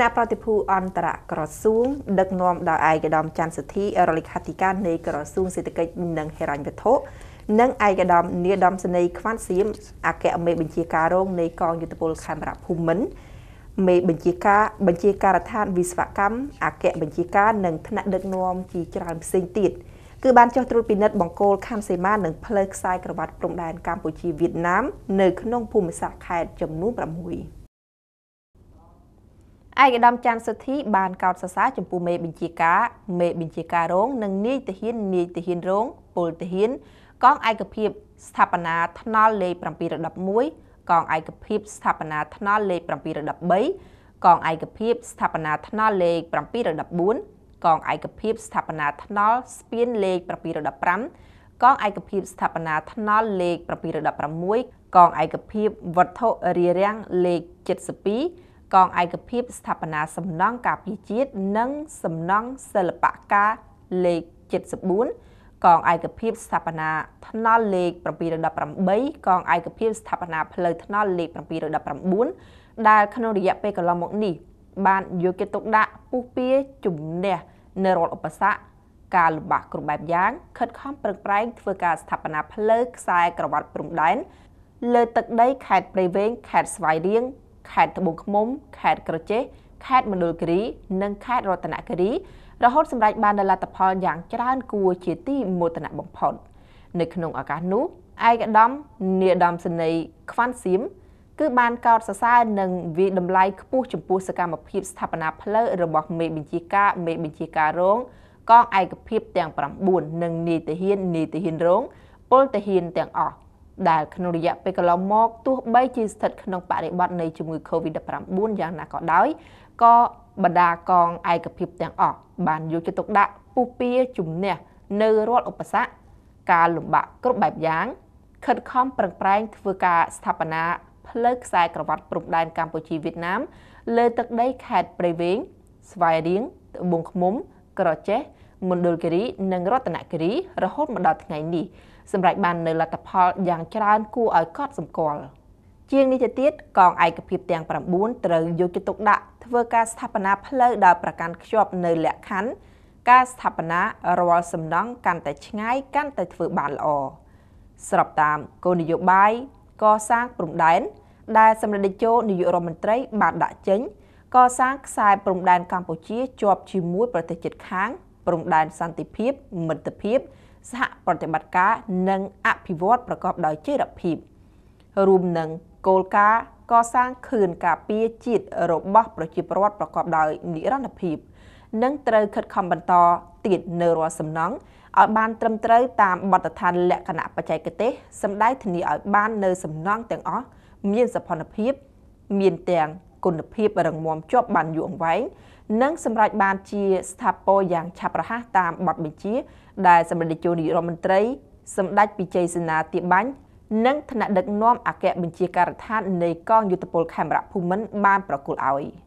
ណៈប្រតិភូអន្តរក្រសួងដឹកនាំដោយឯកឧត្តមច័ន្ទសិទ្ធីរដ្ឋលេខាធិការនៃក្រសួងសេដ្ឋកិច្ចនិងហិរញ្ញវត្ថុនិងឯកឧត្តមនាយឧត្តមសេនីយ៍ខ្វាន់សៀមអគ្គមេបញ្ជាការរងនៃកងយុទ្ធពលខេមរភូមិន្ទមេបញ្ជាការបញ្ជាការដ្ឋានវិស្វកម្មអគ្គបញ្ជាការនិងថ្នាក់ដឹកនាំជាច្រើនផ្សេងទៀតគឺបានចុះត្រួតពិនិត្យបង្គោលខណ្ឌសីមានិងផ្លូវខ្សែក្រវ៉ាត់ព្រំដែនកម្ពុជាវៀតណាមនៅក្នុងភូមិសាស្ត្រខេត្តចំនួន6ឯកឧត្តមច័ន្ទសុទ្ធីបានកោតសរសើរចំពោះមេបញ្ជាការមេបញ្ជាការរងនិងនាយទាហាននាយទាហានរងពលទាហានកងឯកភាពស្ថាបនាថ្នល់លេខ711កងឯកភាពស្ថាបនាថ្នល់លេខ713កងឯកភាពស្ថាបនាថ្នល់លេខ714កងឯកភាពស្ថាបនាថ្នល់ស្ពានលេខ715កងឯកភាពស្ថាបនាថ្នល់លេខ716កងឯកភាពវត្ថុរារាំងលេខ72កងឯកភាពស្ថាបនាសំណង់ការពារជាតិនិងសំណង់សិល្បការលេខ74កងឯកភាពស្ថាបនាថ្នល់លេខ718កងឯកភាពស្ថាបនាផ្លូវថ្នល់លេខ719ដែលក្នុងរយៈពេលកន្លងមកនេះបានយកចិត្តទុកដាក់ពុះពៀជំនះនៅរាល់ឧបសគ្គការលំបាកគ្រប់បែបយ៉ាងខិតខំប្រឹងប្រែងធ្វើការស្ថាបនាផ្លូវខ្សែក្រវ៉ាត់ព្រំដែនលើទឹកដីខេត្តព្រៃវែងខេត្តស្វាយរៀងខេត្តត្បូងឃ្មុំ ខេត្តក្រចេះខេត្តមណ្ឌលគិរី និងខេត្តរតនគិរីរហូតសម្រេចបាននូវលទ្ធផលយ៉ាងច្រើនគួរជាទីមោទនៈបំផុត នៅក្នុងឱកាសនោះឯកឧត្តមនាយឧត្តមសេនីយ៍ខ្វាន់សៀមគឺបានកោតសរសើរនិងវិតម្លៃខ្ពស់ចំពោះសកម្មភាពស្ថាបនាផ្លូវរបស់មេបញ្ជាការមេបញ្ជាការរងកងឯកភាពទាំង9និងនាយទាហាននាយទាហានរងពលទាហានទាំងអស់ដែលក្នុងរយៈពេលកន្លងមកទោះបីជាស្ថិតក្នុងបរិបទនៃជំងឺ Covid-19 យ៉ាងណាក៏ដោយក៏បណ្ដាកងឯកភាពទាំងអស់បានយកចិត្តទុកដាក់ពុះពៀជំនះនៅរាល់ឧបសគ្គការលំបាកគ្រប់បែបយ៉ាងខិតខំប្រឹងប្រែង ធ្វើការស្ថាបនាផ្លូវខ្សែក្រវ៉ាត់ព្រំដែនកម្ពុជាវៀតណាមលើទឹកដីខេត្តព្រៃវែងស្វាយរៀងត្បូងឃ្មុំក្រចេះមណ្ឌលគិរីនិងរតនគិរីរហូតមកដល់ថ្ងៃនេះសម្រេចបាននូវលទ្ធផលយ៉ាងច្រើនគួរឲ្យកត់សម្គាល់ជាងនេះទៅទៀតកងឯកភាពទាំង9ត្រូវយកចិត្តទុកដាក់ធ្វើការស្ថាបនាផ្លូវដល់ប្រកាន់ខ្ជាប់នៅលក្ខខណ្ឌការស្ថាបនារាល់សំណង់កាន់តែឆ្ងាយកាន់តែធ្វើបានល្អស្របតាមគោលនយោបាយកសាងព្រំដែនដែលសម្ដេចតេជោនាយករដ្ឋមន្ត្រីបានដាក់ចេញកសាងខ្សែព្រំដែនកម្ពុជា ជាប់ជាមួយប្រទេសជិតខាងព្រំដែនសន្តិភាពមិត្តភាពសហប្រតិបត្តិការនិងអភិវឌ្ឍប្រកបដោយចីរភាពរួមនឹងគោលការណ៍កសាងខឿនការពារជាតិរបស់ប្រជាពលរដ្ឋប្រកបដោយនិរន្តរភាពនិងត្រូវខិតខំបន្តទៀតនៅរាល់សំណង់ឲ្យបានត្រឹមត្រូវតាមបទដ្ឋានលក្ខណៈបច្ចេកទេសសម្ដៅធានាឲ្យបាននៅសំណង់ទាំងអស់មានសោភ័ណភាពមានទាំងគុណភាពរឹងមាំជាប់បានយូរអង្វែងនិងសម្រេចបានជាស្ថាពរយ៉ាងឆាប់រហ័សតាមបទបញ្ជា ដែលសម្ដេចជួរនាយករដ្ឋមន្ត្រី សម្ដេចពិជ័យសេនាទាបាញ់និងថ្នាក់ដឹកនាំអគ្គបញ្ជាការដ្ឋាននៃកងយុទ្ធពលខេមរៈភូមិន្ទបានប្រគល់ឲ្យ។